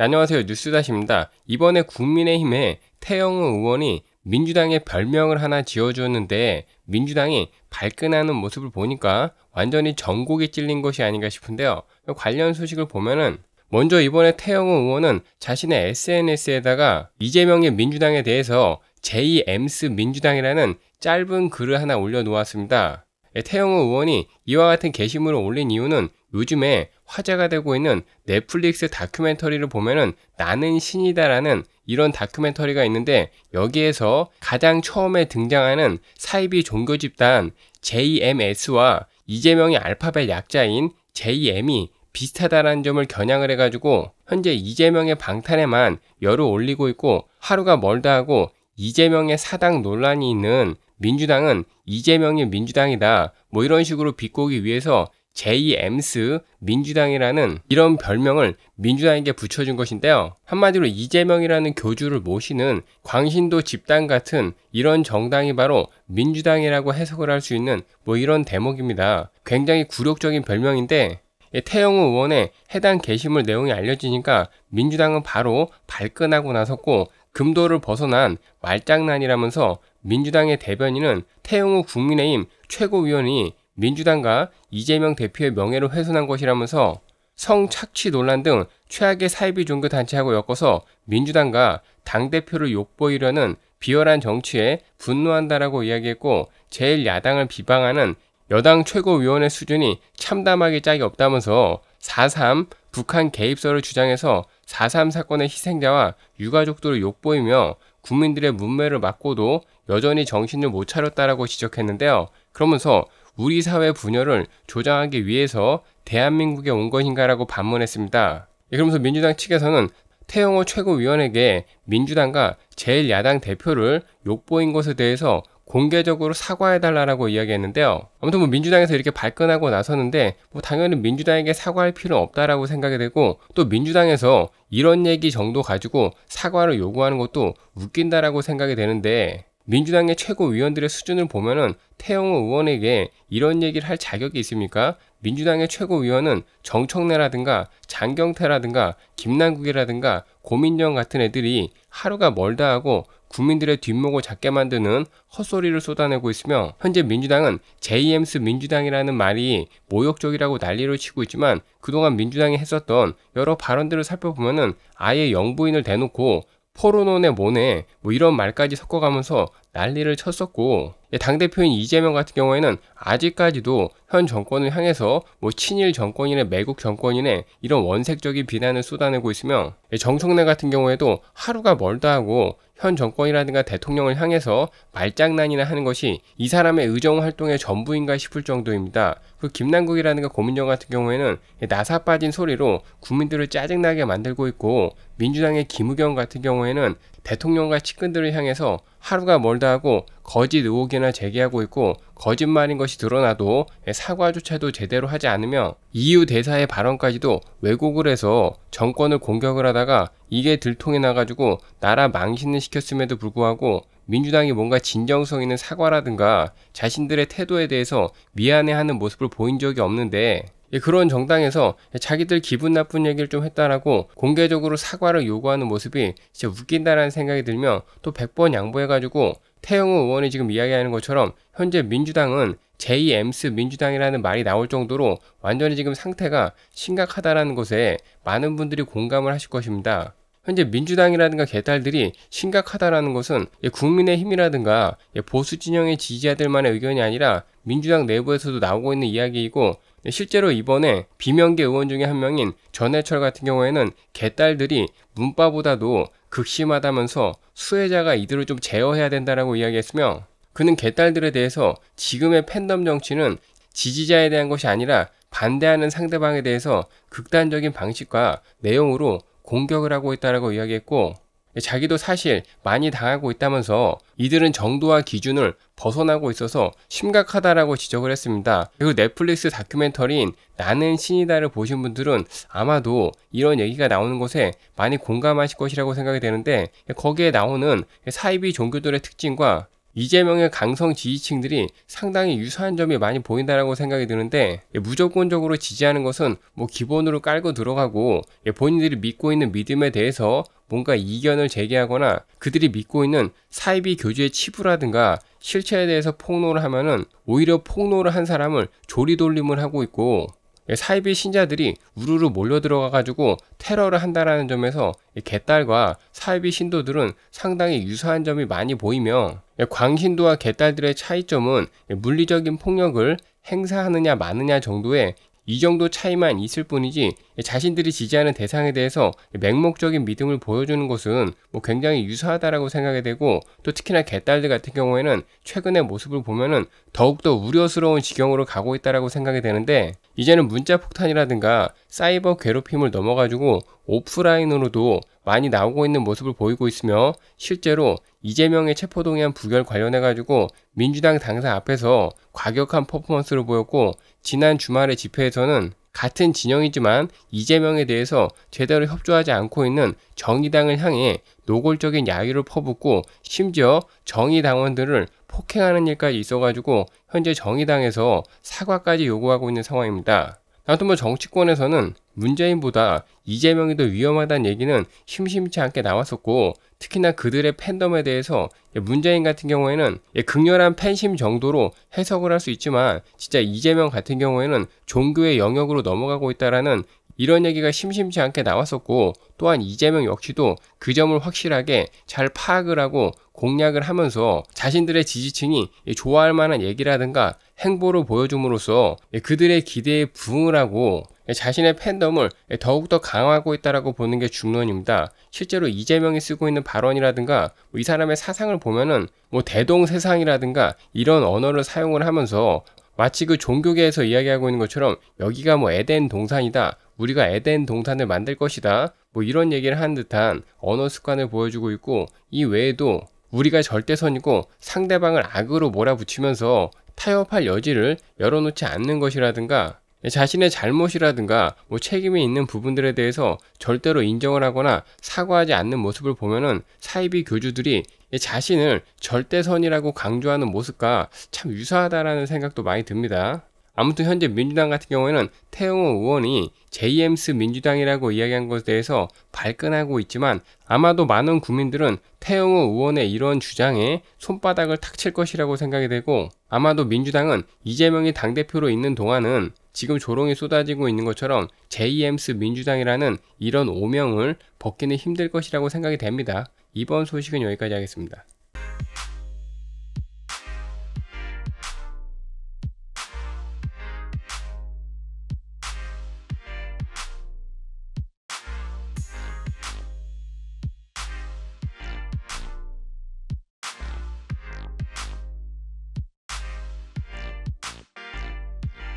네, 안녕하세요. 뉴스다시입니다. 이번에 국민의힘에 태영호 의원이 민주당의 별명을 하나 지어주었는데 민주당이 발끈하는 모습을 보니까 완전히 전곡이 찔린 것이 아닌가 싶은데요. 관련 소식을 보면은 먼저 이번에 태영호 의원은 자신의 SNS에다가 이재명의 민주당에 대해서 j m 엠스 민주당이라는 짧은 글을 하나 올려놓았습니다. 예, 태영호 의원이 이와 같은 게시물을 올린 이유는 요즘에 화제가 되고 있는 넷플릭스 다큐멘터리를 보면은 나는 신이다라는 이런 다큐멘터리가 있는데 여기에서 가장 처음에 등장하는 사이비 종교 집단 JMS와 이재명의 알파벳 약자인 JM이 비슷하다라는 점을 겨냥을 해가지고 현재 이재명의 방탄에만 열을 올리고 있고 하루가 멀다 하고 이재명의 사당 논란이 있는 민주당은 이재명이 민주당이다 뭐 이런 식으로 비꼬기 위해서 JMS 민주당이라는 이런 별명을 민주당에게 붙여준 것인데요. 한마디로 이재명이라는 교주를 모시는 광신도 집단 같은 이런 정당이 바로 민주당이라고 해석을 할 수 있는 뭐 이런 대목입니다. 굉장히 굴욕적인 별명인데 예, 태영호 의원의 해당 게시물 내용이 알려지니까 민주당은 바로 발끈하고 나섰고 금도를 벗어난 말장난이라면서 민주당의 대변인은 태영호 국민의힘 최고위원이 민주당과 이재명 대표의 명예를 훼손한 것이라면서 성착취 논란 등 최악의 사이비 종교 단체하고 엮어서 민주당과 당대표를 욕보이려는 비열한 정치에 분노한다라고 이야기했고 제일 야당을 비방하는 여당 최고위원의 수준이 참담하기 짝이 없다면서 4.3 북한 개입설을 주장해서 4.3 사건의 희생자와 유가족들을 욕보이며 국민들의 문매를 막고도 여전히 정신을 못 차렸다라고 지적했는데요. 그러면서 우리 사회 분열을 조장하기 위해서 대한민국에 온 것인가라고 반문했습니다. 예, 그러면서 민주당 측에서는 태영호 최고위원에게 민주당과 제1 야당 대표를 욕보인 것에 대해서 공개적으로 사과해달라고 이야기했는데요. 아무튼 뭐 민주당에서 이렇게 발끈하고 나서는데 뭐 당연히 민주당에게 사과할 필요는 없다라고 생각이 되고 또 민주당에서 이런 얘기 정도 가지고 사과를 요구하는 것도 웃긴다라고 생각이 되는데 민주당의 최고위원들의 수준을 보면은 태영호 의원에게 이런 얘기를 할 자격이 있습니까? 민주당의 최고위원은 정청래라든가 장경태라든가 김남국이라든가 고민정 같은 애들이 하루가 멀다 하고 국민들의 뒷목을 작게 만드는 헛소리를 쏟아내고 있으며 현재 민주당은 JMS 민주당이라는 말이 모욕적이라고 난리를 치고 있지만 그동안 민주당이 했었던 여러 발언들을 살펴보면은 아예 영부인을 대놓고 포르노네 모네 뭐 이런 말까지 섞어가면서 난리를 쳤었고 예, 당대표인 이재명 같은 경우에는 아직까지도 현 정권을 향해서 뭐 친일 정권이네 매국 정권이네 이런 원색적인 비난을 쏟아내고 있으며 예, 정성래 같은 경우에도 하루가 멀다 하고 현 정권이라든가 대통령을 향해서 말장난이나 하는 것이 이 사람의 의정 활동의 전부인가 싶을 정도입니다. 그 김남국이라든가 고민정 같은 경우에는 예, 나사 빠진 소리로 국민들을 짜증나게 만들고 있고 민주당의 김우경 같은 경우에는 대통령과 측근들을 향해서 하루가 멀다 하고 거짓 의혹이나 제기하고 있고 거짓말인 것이 드러나도 사과조차도 제대로 하지 않으며 EU 대사의 발언까지도 왜곡을 해서 정권을 공격을 하다가 이게 들통이 나가지고 나라 망신을 시켰음에도 불구하고 민주당이 뭔가 진정성 있는 사과라든가 자신들의 태도에 대해서 미안해하는 모습을 보인 적이 없는데 예, 그런 정당에서 자기들 기분 나쁜 얘기를 좀 했다라고 공개적으로 사과를 요구하는 모습이 진짜 웃긴다라는 생각이 들며 또 100번 양보해가지고 태영호 의원이 지금 이야기하는 것처럼 현재 민주당은 JMS 민주당이라는 말이 나올 정도로 완전히 지금 상태가 심각하다라는 것에 많은 분들이 공감을 하실 것입니다. 현재 민주당이라든가 개딸들이 심각하다라는 것은 예, 국민의 힘이라든가 예, 보수 진영의 지지자들만의 의견이 아니라 민주당 내부에서도 나오고 있는 이야기이고 실제로 이번에 비명계 의원 중에 한 명인 전해철 같은 경우에는 개딸들이 문바보다도 극심하다면서 수혜자가 이들을 좀 제어해야 된다라고 이야기했으며 그는 개딸들에 대해서 지금의 팬덤 정치는 지지자에 대한 것이 아니라 반대하는 상대방에 대해서 극단적인 방식과 내용으로 공격을 하고 있다라고 이야기했고 예, 자기도 사실 많이 당하고 있다면서 이들은 정도와 기준을 벗어나고 있어서 심각하다라고 지적을 했습니다. 그리고 넷플릭스 다큐멘터리인 나는 신이다를 보신 분들은 아마도 이런 얘기가 나오는 것에 많이 공감하실 것이라고 생각이 되는데 거기에 나오는 사이비 종교들의 특징과 이재명의 강성 지지층들이 상당히 유사한 점이 많이 보인다라고 생각이 드는데 예, 무조건적으로 지지하는 것은 뭐 기본으로 깔고 들어가고 예, 본인들이 믿고 있는 믿음에 대해서 뭔가 이견을 제기하거나 그들이 믿고 있는 사이비 교주의 치부라든가 실체에 대해서 폭로를 하면은 오히려 폭로를 한 사람을 조리돌림을 하고 있고 예, 사이비 신자들이 우르르 몰려 들어가 가지고 테러를 한다라는 점에서 개딸과 사이비 신도들은 상당히 유사한 점이 많이 보이며 예, 광신도와 개딸들의 차이점은 물리적인 폭력을 행사하느냐 마느냐 정도의 이 정도 차이만 있을 뿐이지 자신들이 지지하는 대상에 대해서 맹목적인 믿음을 보여주는 것은 뭐 굉장히 유사하다라고 생각이 되고 또 특히나 개딸들 같은 경우에는 최근의 모습을 보면은 더욱더 우려스러운 지경으로 가고 있다라고 생각이 되는데 이제는 문자 폭탄이라든가 사이버 괴롭힘을 넘어가지고 오프라인으로도 많이 나오고 있는 모습을 보이고 있으며 실제로 이재명의 체포동의안 부결 관련해 가지고 민주당 당사 앞에서 과격한 퍼포먼스를 보였고 지난 주말의 집회에서는 같은 진영이지만 이재명에 대해서 제대로 협조하지 않고 있는 정의당을 향해 노골적인 야유를 퍼붓고 심지어 정의당원들을 폭행하는 일까지 있어가지고 현재 정의당에서 사과까지 요구하고 있는 상황입니다. 아무튼 뭐 정치권에서는 문재인보다 이재명이 더 위험하다는 얘기는 심심치 않게 나왔었고 특히나 그들의 팬덤에 대해서 문재인 같은 경우에는 예, 극렬한 팬심 정도로 해석을 할 수 있지만 진짜 이재명 같은 경우에는 종교의 영역으로 넘어가고 있다라는 이런 얘기가 심심치 않게 나왔었고 또한 이재명 역시도 그 점을 확실하게 잘 파악을 하고 공략을 하면서 자신들의 지지층이 좋아할 만한 얘기라든가 행보를 보여줌으로써 그들의 기대에 부응을 하고 자신의 팬덤을 더욱더 강화하고 있다라고 보는 게 중론입니다. 실제로 이재명이 쓰고 있는 발언이라든가 뭐 이 사람의 사상을 보면은 뭐 대동세상이라든가 이런 언어를 사용을 하면서 마치 그 종교계에서 이야기하고 있는 것처럼 여기가 뭐 에덴 동산이다. 우리가 에덴 동산을 만들 것이다. 뭐 이런 얘기를 한 듯한 언어 습관을 보여주고 있고 이 외에도 우리가 절대선이고 상대방을 악으로 몰아붙이면서 타협할 여지를 열어놓지 않는 것이라든가 자신의 잘못이라든가 뭐 책임이 있는 부분들에 대해서 절대로 인정을 하거나 사과하지 않는 모습을 보면은 사이비 교주들이 자신을 절대선이라고 강조하는 모습과 참 유사하다라는 생각도 많이 듭니다. 아무튼 현재 민주당 같은 경우에는 태용호 의원이 JMS 민주당이라고 이야기한 것에 대해서 발끈하고 있지만 아마도 많은 국민들은 태용호 의원의 이런 주장에 손바닥을 탁 칠 것이라고 생각이 되고 아마도 민주당은 이재명이 당대표로 있는 동안은 지금 조롱이 쏟아지고 있는 것처럼 JMS 민주당이라는 이런 오명을 벗기는 힘들 것이라고 생각이 됩니다. 이번 소식은 여기까지 하겠습니다.